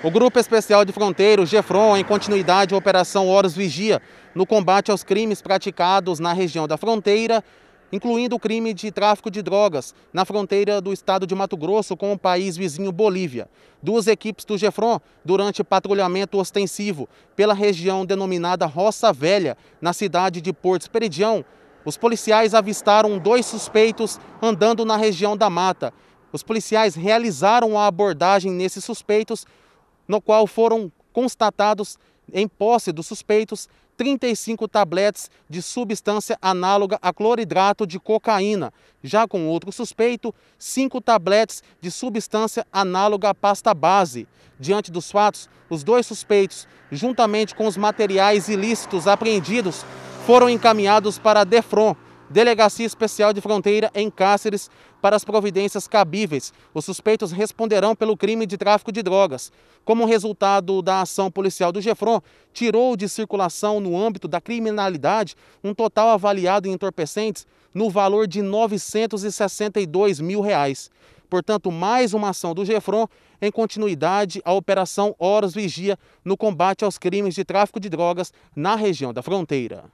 O Grupo Especial de Fronteiro, GEFRON, em continuidade à Operação Horus Vigia, no combate aos crimes praticados na região da fronteira, incluindo o crime de tráfico de drogas na fronteira do estado de Mato Grosso com o país vizinho Bolívia. Duas equipes do Gefron, durante patrulhamento ostensivo pela região denominada Roça Velha, na cidade de Porto Esperidião, os policiais avistaram dois suspeitos andando na região da mata. Os policiais realizaram a abordagem nesses suspeitos no qual foram constatados, em posse dos suspeitos, 35 tabletes de substância análoga a cloridrato de cocaína. Já com outro suspeito, cinco tabletes de substância análoga à pasta base. Diante dos fatos, os dois suspeitos, juntamente com os materiais ilícitos apreendidos, foram encaminhados para a DEFRON, Delegacia Especial de Fronteira em Cáceres para as providências cabíveis. Os suspeitos responderão pelo crime de tráfico de drogas. Como resultado da ação policial do Gefron, tirou de circulação no âmbito da criminalidade um total avaliado em entorpecentes no valor de 962 mil reais. Portanto, mais uma ação do Gefron em continuidade à Operação Horas Vigia no combate aos crimes de tráfico de drogas na região da fronteira.